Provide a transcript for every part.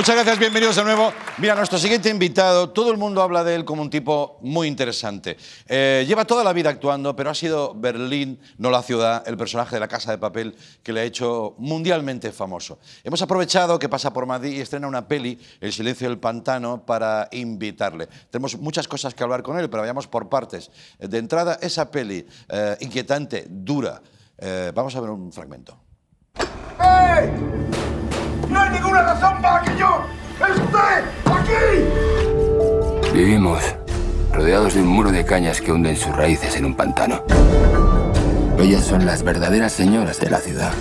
Muchas gracias, bienvenidos de nuevo. Mira, nuestro siguiente invitado, todo el mundo habla de él como un tipo muy interesante. Eh, lleva toda la vida actuando, pero ha sido Berlín, no la ciudad, el personaje de la Casa de Papel que le ha hecho mundialmente famoso. Hemos aprovechado que pasa por Madrid y estrena una peli, El silencio del pantano, para invitarle. Tenemos muchas cosas que hablar con él, pero vayamos por partes. De entrada, esa peli eh, inquietante, dura. Eh, vamos a ver un fragmento. No hay ninguna razón para que yo esté aquí. Vivimos rodeados de un muro de cañas que hunden sus raíces en un pantano. Ellas son las verdaderas señoras de la ciudad.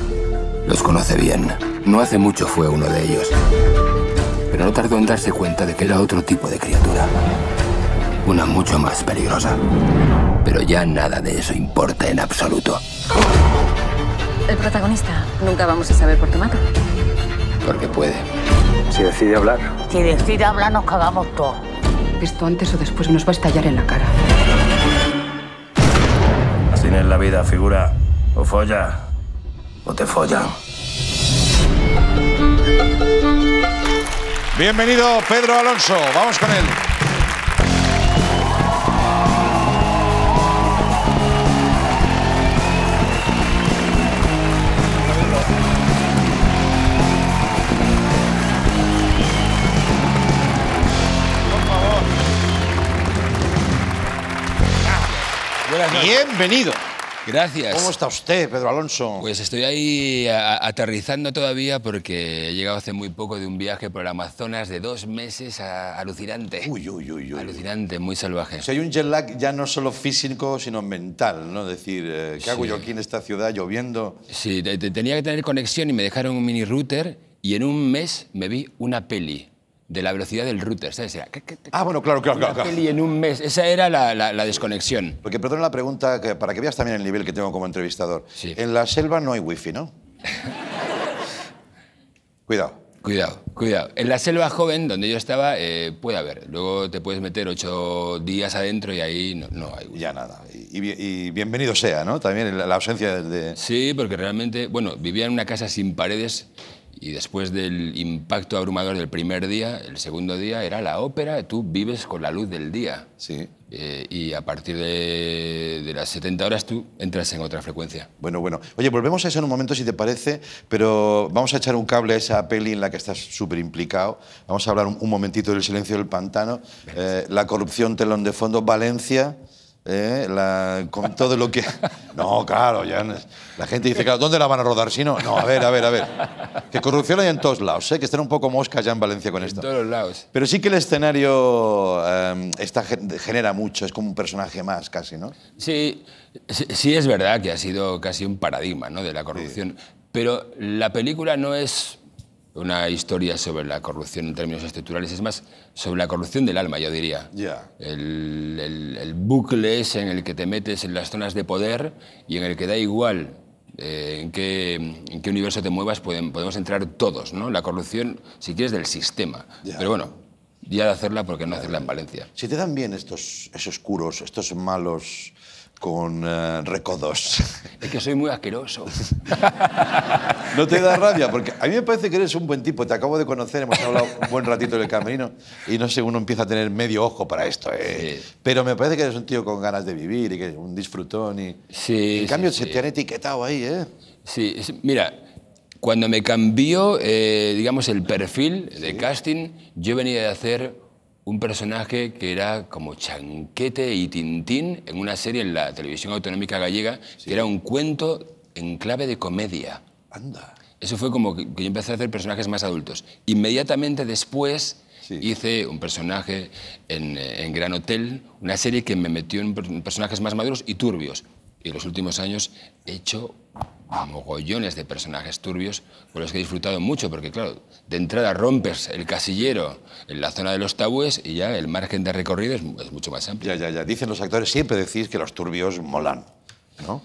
Los conoce bien. No hace mucho fue uno de ellos. Pero no tardó en darse cuenta de que era otro tipo de criatura. Una mucho más peligrosa. Pero ya nada de eso importa en absoluto. El protagonista. Nunca vamos a saber por qué mata porque puede. Si decide hablar. Si decide hablar, nos cagamos todos. Esto antes o después nos va a estallar en la cara. Así es la vida, figura. O folla o te follan. Bienvenido Pedro Alonso, vamos con él. Bienvenido. Gracias. ¿Cómo está usted, Pedro Alonso? Pues estoy ahí aterrizando todavía porque he llegado hace muy poco de un viaje por el Amazonas de dos meses alucinante. Uy, uy, uy, uy. Alucinante, muy salvaje. O sea, hay un jet lag ya no solo físico, sino mental, ¿no? Decir, eh, ¿qué hago yo aquí en esta ciudad lloviendo? Sí, tenía que tener conexión y me dejaron un mini router y en un mes me vi una peli de la velocidad del router. ah, bueno, claro, claro, una claro, peli en un mes. Esa era la, desconexión. Porque, perdona la pregunta, para que veas también el nivel que tengo como entrevistador. Sí. En la selva no hay wifi, ¿no? Cuidado. Cuidado, cuidado. En la selva joven, donde yo estaba, eh, puede haber. Luego te puedes meter ocho días adentro y ahí no, no hay. Ya nada. Y, y, bienvenido sea, ¿no? También la ausencia de... Sí, porque realmente, bueno, vivía en una casa sin paredes y después del impacto abrumador del primer día, el segundo día era la ópera, tú vives con la luz del día. Sí. Eh, y a partir de, las 70 horas tú entras en otra frecuencia. Bueno, bueno. Oye, volvemos a eso en un momento si te parece, pero vamos a echar un cable a esa peli en la que estás súper implicado. Vamos a hablar un, momentito del silencio del pantano, eh, la corrupción telón de fondo, Valencia. ¿Eh? con todo lo que... No, claro, ya... La gente dice, claro, ¿dónde la van a rodar si no? No, a ver, a ver, a ver. Que corrupción hay en todos lados, ¿eh? que están un poco mosca ya en Valencia con esto. En todos lados. Pero sí que el escenario eh, genera mucho, es como un personaje más casi, ¿no? Sí, sí es verdad que ha sido casi un paradigma ¿no? de la corrupción. Pero la película no es una historia sobre la corrupción en términos estructurales, es más, sobre la corrupción del alma, yo diría. El, bucle es en el que te metes en las zonas de poder y en el que da igual eh, en, qué, universo te muevas, podemos entrar todos, ¿no? La corrupción, si quieres, del sistema. Pero bueno, ya de hacerla, porque no hacerla en Valencia? Si te dan bien estos esos curos, estos malos con eh, recodos. Es que soy muy asqueroso. no te da rabia, porque a mí me parece que eres un buen tipo. Te acabo de conocer, hemos hablado un buen ratito del el camerino y no sé, uno empieza a tener medio ojo para esto. ¿eh? Pero me parece que eres un tío con ganas de vivir y que es un disfrutón. Y... Sí, en cambio, se te han etiquetado ahí, ¿eh? Sí, mira, cuando me cambió, eh, digamos, el perfil de casting, yo venía de hacer un personaje que era como Chanquete y Tintín en una serie en la televisión autonómica gallega, que era un cuento en clave de comedia. Anda. Eso fue como que yo empecé a hacer personajes más adultos. Inmediatamente después hice un personaje eh, en, Gran Hotel, una serie que me metió en personajes más maduros y turbios. Y en los últimos años he hecho mogollones de personajes turbios con los que he disfrutado mucho, porque claro, de entrada rompes el casillero en la zona de los tabúes y ya el margen de recorrido es, mucho más amplio. Ya, ya, ya. Dicen los actores, siempre decís que los turbios molan, ¿no?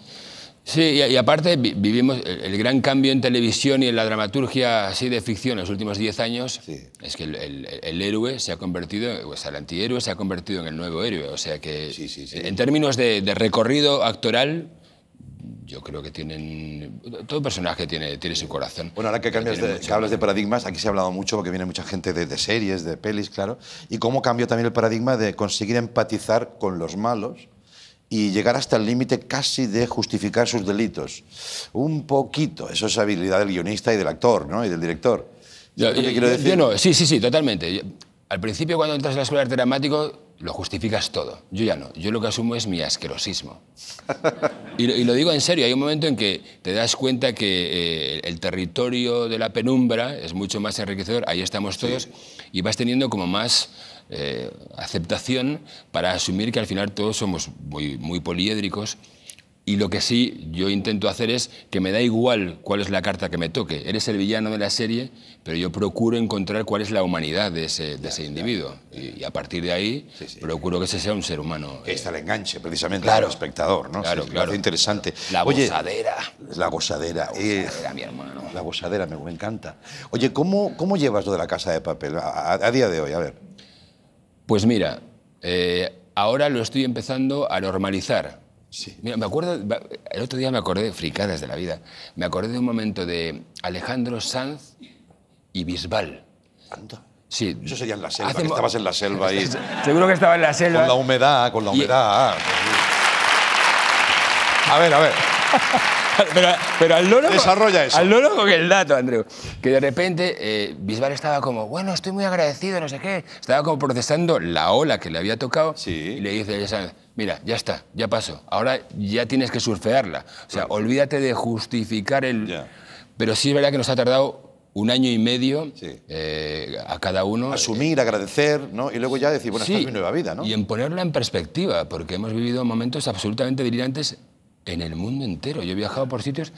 Sí, y, aparte vivimos el, gran cambio en televisión y en la dramaturgia así de ficción en los últimos 10 años, es que el, héroe se ha convertido, o sea, el antihéroe se ha convertido en el nuevo héroe, o sea que en términos de, de recorrido actoral yo creo que tienen. Todo personaje tiene, tiene su corazón. Bueno, ahora que, cambias de, hablas de paradigmas, aquí se ha hablado mucho porque viene mucha gente de, series, de pelis, claro. Y cómo cambió también el paradigma de conseguir empatizar con los malos y llegar hasta el límite casi de justificar sus delitos. Un poquito. Eso es habilidad del guionista y del actor, ¿no? Y del director. Yo, yo no, sí, sí, sí, totalmente. Al principio, cuando entras a la escuela de arte dramático, lo justificas todo. Yo ya no. Yo lo que asumo es mi asquerosismo. Y, lo digo en serio. Hay un momento en que te das cuenta que eh, el territorio de la penumbra es mucho más enriquecedor. Ahí estamos todos. Y vas teniendo como más eh, aceptación para asumir que al final todos somos muy, muy poliédricos y lo que sí yo intento hacer es que me da igual cuál es la carta que me toque. Eres el villano de la serie, pero yo procuro encontrar cuál es la humanidad de ese, individuo. Y, a partir de ahí procuro que ese sea un ser humano. Eh, está el enganche, precisamente, claro, espectador. ¿no? Claro, claro. Es interesante. La gozadera. La gozadera. La eh, gozadera, mi hermano. La gozadera, me, encanta. Oye, ¿cómo, ¿cómo llevas lo de la casa de papel a, día de hoy? A ver. Pues mira, eh, ahora lo estoy empezando a normalizar me acuerdo, el otro día me acordé de fricadas de la vida. Me acordé de un momento de Alejandro Sanz y Bisbal. ¿cuánto? Sí. Eso sería en la selva, que estabas en la selva ahí. Seguro que estaba en la selva. Con la humedad, con la humedad. A ver, a ver. pero, al loro. Desarrolla eso. Al loro con el dato, Andreu. Que de repente eh, Bisbal estaba como, bueno, estoy muy agradecido, no sé qué. Estaba como procesando la ola que le había tocado. Sí. Y le dice, mira, ya está, ya pasó. Ahora ya tienes que surfearla. O sea, olvídate de justificar el. Pero sí es verdad que nos ha tardado un año y medio eh, a cada uno. Asumir, eh, agradecer, ¿no? Y luego ya decir, bueno, esta es mi nueva vida, ¿no? Y en ponerla en perspectiva, porque hemos vivido momentos absolutamente delirantes en el mundo entero. Yo he viajado por sitios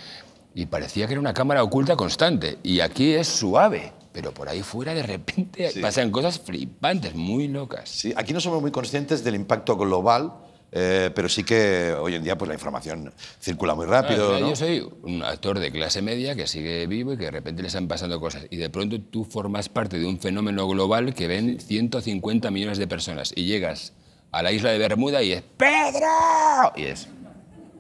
y parecía que era una cámara oculta constante. Y aquí es suave, pero por ahí fuera de repente pasan cosas flipantes, muy locas. Sí, aquí no somos muy conscientes del impacto global. Eh, pero sí que hoy en día pues, la información circula muy rápido. ¿no? Yo soy un actor de clase media que sigue vivo y que de repente le están pasando cosas. Y de pronto tú formas parte de un fenómeno global que ven 150 millones de personas. Y llegas a la isla de Bermuda y es ¡Pedro! Y es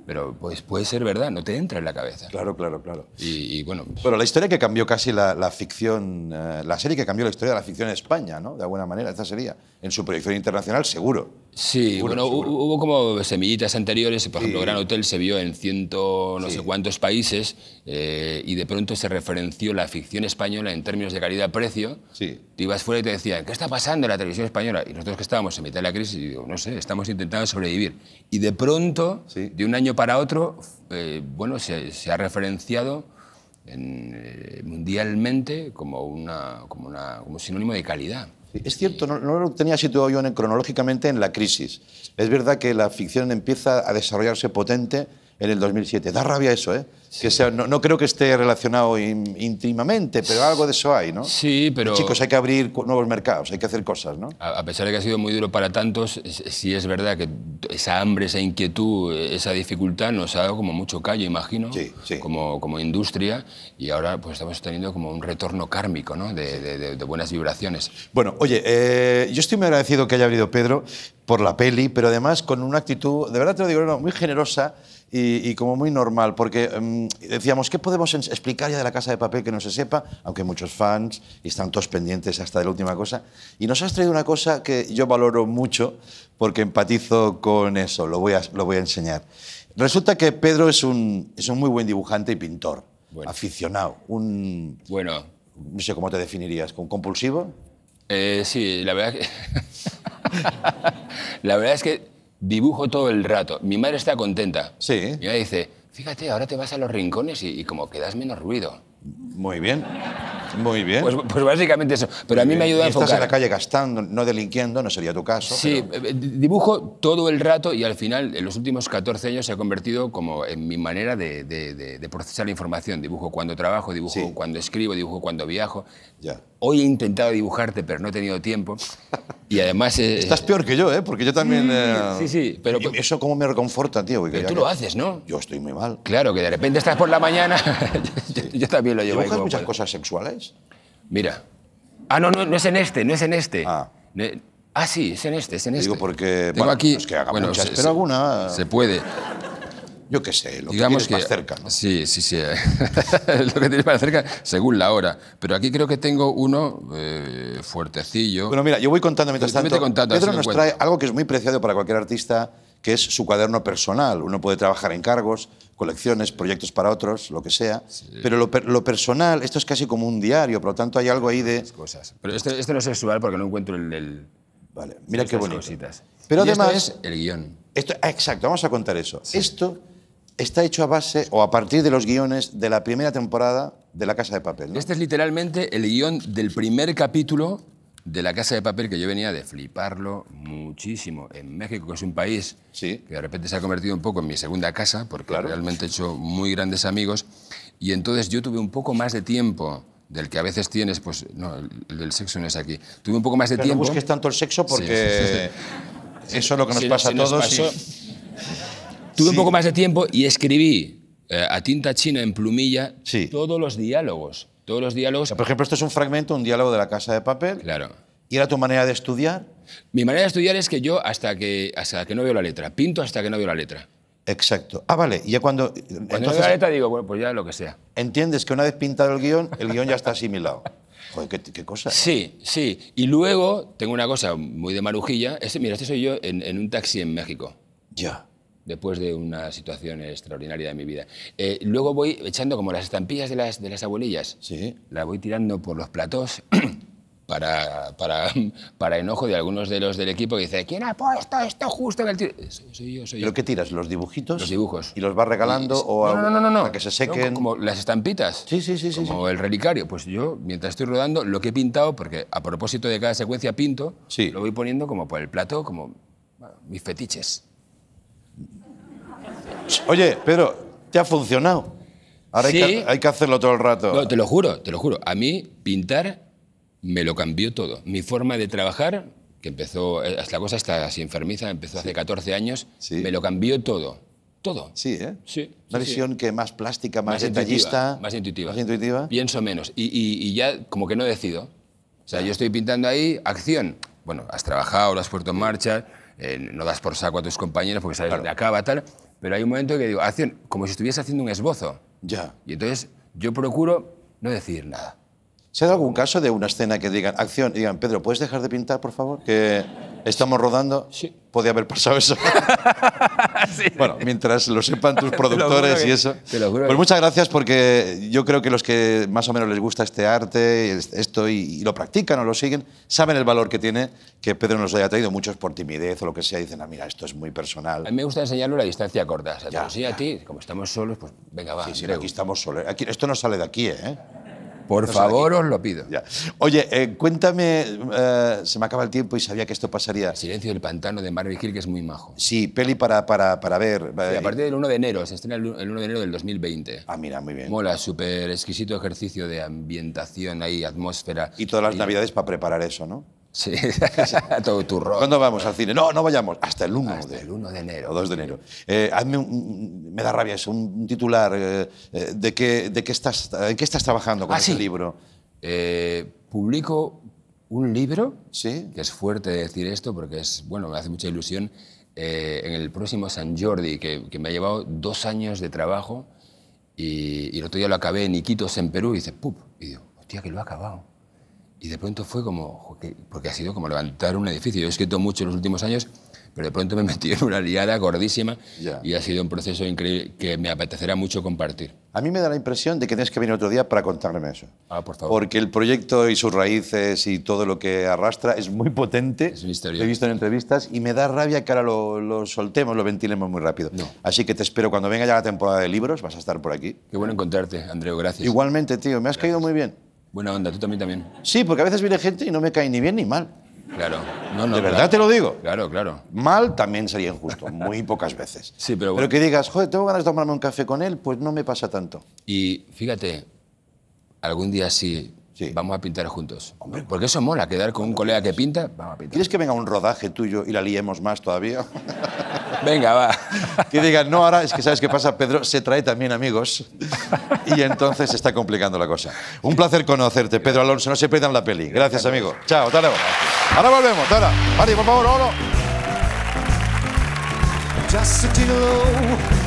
pero pues puede ser verdad, no te entra en la cabeza. Claro, claro, claro. Y, bueno. pero pues la historia que cambió casi la, ficción, eh, la serie que cambió la historia de la ficción en España, ¿no? De alguna manera, esa sería. En su proyección internacional, seguro. Sí, bueno, hubo como semillitas anteriores, por ejemplo, Gran Hotel se vio en ciento no sé cuántos países eh, y de pronto se referenció la ficción española en términos de calidad-precio. Sí. Te ibas fuera y te decían, ¿qué está pasando en la televisión española? Y nosotros que estábamos en mitad de la crisis, digo, no sé, estamos intentando sobrevivir. Y de pronto, de un año para otro, eh, bueno, se, ha referenciado eh, mundialmente como, como un sinónimo de calidad. Es cierto, no, lo tenía situado yo cronológicamente en la crisis. Es verdad que la ficción empieza a desarrollarse potente en el 2007. Da rabia eso, ¿eh? Que sea, no, creo que esté relacionado íntimamente, pero algo de eso hay, ¿no? Sí, pero... Chicos, hay que abrir nuevos mercados, hay que hacer cosas, ¿no? A, pesar de que ha sido muy duro para tantos, sí es verdad que esa hambre, esa inquietud, esa dificultad nos ha dado como mucho callo, imagino, Como, como industria, y ahora pues estamos teniendo como un retorno kármico, ¿no? De, de, buenas vibraciones. Bueno, oye, eh, yo estoy muy agradecido que haya venido Pedro, por la peli, pero además con una actitud, de verdad te lo digo, muy generosa y, como muy normal, porque em, decíamos, ¿qué podemos explicar ya de la casa de papel que no se sepa? Aunque hay muchos fans y están todos pendientes hasta de la última cosa. Y nos has traído una cosa que yo valoro mucho porque empatizo con eso, lo voy a, lo voy a enseñar. Resulta que Pedro es un, es un muy buen dibujante y pintor, aficionado, un... Bueno. No sé cómo te definirías, ¿con ¿compulsivo? Eh, sí, la verdad que... La verdad es que dibujo todo el rato. Mi madre está contenta. Sí. Y dice, fíjate, ahora te vas a los rincones y, como quedas menos ruido. Muy bien. Muy bien. Pues, pues básicamente eso. Pero a mí me ayuda a enfocar. Estás en la calle gastando, no delinquiendo, no sería tu caso. Sí, eh, eh, dibujo todo el rato y al final, en los últimos 14 años, se ha convertido como en mi manera de, procesar la información. Dibujo cuando trabajo, dibujo cuando escribo, dibujo cuando viajo. Ya. Hoy he intentado dibujarte, pero no he tenido tiempo. Y además... Eh, estás peor que yo, ¿eh? Porque yo también... sí, eh, sí, pero... Pues ¿Eso cómo me reconforta, tío? y tú lo haces, ¿no? Yo estoy muy mal. Claro, que de repente estás por la mañana... yo, también lo llevo ¿Dibujas muchas pues. cosas sexuales? Mira. Ah, no, no, no es en este, no es en este. Ah. ah sí, es en este, es en este. Digo porque... bueno, aquí... Es que bueno, muchas, pero alguna... Se puede yo qué sé, lo Digamos que tienes más cerca. ¿no? Sí, sí, sí. lo que tienes más cerca según la hora. Pero aquí creo que tengo uno eh, fuertecillo. Bueno, mira, yo voy contando mientras tanto. Pedro nos trae algo que es muy preciado para cualquier artista, que es su cuaderno personal. Uno puede trabajar en cargos, colecciones, proyectos para otros, lo que sea. Pero lo, personal, esto es casi como un diario, por lo tanto hay algo ahí de... Cosas. Pero este, no es sexual porque no encuentro el... el... Vale, mira qué bonito. Pero además... el guión. Esto, ah, exacto, vamos a contar eso. Esto está hecho a base o a partir de los guiones de la primera temporada de La Casa de Papel. Este es literalmente el guión del primer capítulo de La Casa de Papel que yo venía de fliparlo muchísimo. En México, que es un país que de repente se ha convertido un poco en mi segunda casa, porque realmente he hecho muy grandes amigos. Y entonces yo tuve un poco más de tiempo del que a veces tienes, pues no, el, sexo no es aquí. Tuve un poco más de tiempo. No busques tanto el sexo porque eso es lo que nos pasa a todos. Y... Tuve un poco más de tiempo y escribí eh, a tinta china en plumilla todos los diálogos. Todos los diálogos. Por ejemplo, esto es un fragmento, un diálogo de la casa de papel. Claro. ¿Y era tu manera de estudiar? Mi manera de estudiar es que yo hasta que, hasta que no veo la letra, pinto hasta que no veo la letra. Exacto. Ah, vale. Y ya cuando... Eh, cuando entonces, veo la letra digo, bueno, pues ya lo que sea. Entiendes que una vez pintado el guión, el guión ya está asimilado. Joder, qué, qué cosa. Sí, sí. Y luego tengo una cosa muy de marujilla. Este, mira, este soy yo en, en un taxi en México. Ya después de una situación extraordinaria de mi vida. Eh, luego voy echando como las estampillas de las, de las abuelillas, sí. La voy tirando por los platos para, para, para, enojo de algunos de los del equipo que dice ¿quién ha puesto esto justo en el tiro? Soy, soy yo, ¿Pero qué tiras? ¿Los dibujitos? Los dibujos. ¿Y los vas regalando o no, que se sequen? No, como las estampitas. Sí, sí, sí. Como sí, el relicario. Pues yo, mientras estoy rodando, lo que he pintado, porque a propósito de cada secuencia pinto, lo voy poniendo como por el plato, como mis fetiches. Oye, Pedro, ¿te ha funcionado? Ahora sí. hay, que, hay, que, hacerlo todo el rato. No, te lo juro, te lo juro. A mí pintar me lo cambió todo. Mi forma de trabajar, que empezó, Esta cosa está así enfermiza, empezó hace 14 años, me lo cambió todo. Todo. Sí, ¿eh? Sí. Una visión que más plástica, más, detallista. más intuitiva. Más intuitiva. Pienso menos. Y, ya como que no decido. O sea, yo estoy pintando ahí acción. Bueno, has trabajado, lo has puesto en marcha eh, no das por saco a tus compañeros porque sabes de acá, acaba, tal. Pero hay un momento que digo, hacen como si estuviese haciendo un esbozo. Ya. Y entonces yo procuro no decir nada. ¿Se ha dado algún caso de una escena que digan acción y digan, Pedro, ¿puedes dejar de pintar, por favor? Que estamos rodando. Sí. Podía haber pasado eso. Bueno, mientras lo sepan tus productores y eso. Te lo juro pues muchas gracias porque yo creo que los que más o menos les gusta este arte, esto y, lo practican o lo siguen, saben el valor que tiene que Pedro nos haya traído. Muchos por timidez o lo que sea dicen, ah, mira, esto es muy personal. A mí me gusta enseñarlo a distancia corta. O sea, sí, a ti, como estamos solos, pues venga, va. Sí, sí, aquí estamos solos. esto no sale de aquí, ¿eh? Por favor, os lo pido. Oye, eh, cuéntame, eh, se me acaba el tiempo y sabía que esto pasaría. silencio del pantano de Marvel Hill, que es muy majo. Sí, peli para, para, ver. a partir del 1 de enero, se estrena el 1 de enero del 2020. Ah, mira, muy bien. Mola, súper exquisito ejercicio de ambientación ahí, atmósfera. Y todas las eh, navidades para preparar eso, ¿no? Sí, todo tu ¿Cuándo vamos al cine? No, no vayamos. Hasta el 1, de, el 1 de enero. 2 de enero. Eh, me da rabia eso, un titular. Eh, eh, de, qué, de qué estás, ¿En qué estás trabajando con ah, ese libro? publico un libro, ¿Sí? que es fuerte decir esto porque es, bueno, me hace mucha ilusión, en el próximo San Jordi, que, me ha llevado dos años de trabajo y, el otro día lo acabé en Iquitos, en Perú, y dice, ¡pup! Y digo, hostia, que lo ha acabado. Y de pronto fue como, porque ha sido como levantar un edificio. Yo he escrito mucho en los últimos años, pero de pronto me metí en una liada gordísima y ha sido un proceso increíble que me apetecerá mucho compartir. A mí me da la impresión de que tienes que venir otro día para contarme eso. Ah, por favor. Porque el proyecto y sus raíces y todo lo que arrastra es muy potente. Es una historia. Lo he visto en entrevistas y me da rabia que ahora lo, soltemos, lo ventilemos muy rápido. Así que te espero cuando venga ya la temporada de libros, vas a estar por aquí. Qué bueno encontrarte, Andreu, gracias. Igualmente, tío, me has caído muy bien. Buena onda, tú también también. Sí, porque a veces viene gente y no me cae ni bien ni mal. Claro. No, no, de verdad te lo digo. Claro, claro. Mal también sería injusto, muy pocas veces. Sí, pero bueno. Pero que digas, joder, tengo ganas de tomarme un café con él, pues no me pasa tanto. Y fíjate, algún día sí, sí. vamos a pintar juntos. Hombre, porque eso mola, quedar con un colega que pinta, vamos a pintar. ¿Quieres que venga un rodaje tuyo y la liemos más todavía? Venga, va. Que digan, no, ahora es que sabes qué pasa, Pedro, se trae también amigos. Y entonces está complicando la cosa. Un placer conocerte, Pedro Alonso. No se pierdan la peli. Gracias, amigo. Chao, hasta luego. Ahora volvemos, ahora. por favor, hola.